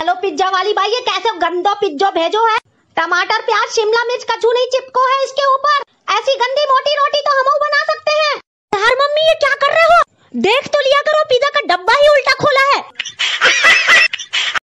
hello pizza वाली भाई ये कैसे गंदो पिज्जो भेजो है टमाटर प्याज शिमला मिर्च कचू नहीं चिपको है इसके ऊपर ऐसी गंदी मोटी रोटी तो हम बना सकते हैं मम्मी ये क्या कर रहे हो देख तो लिया करो पिज्जा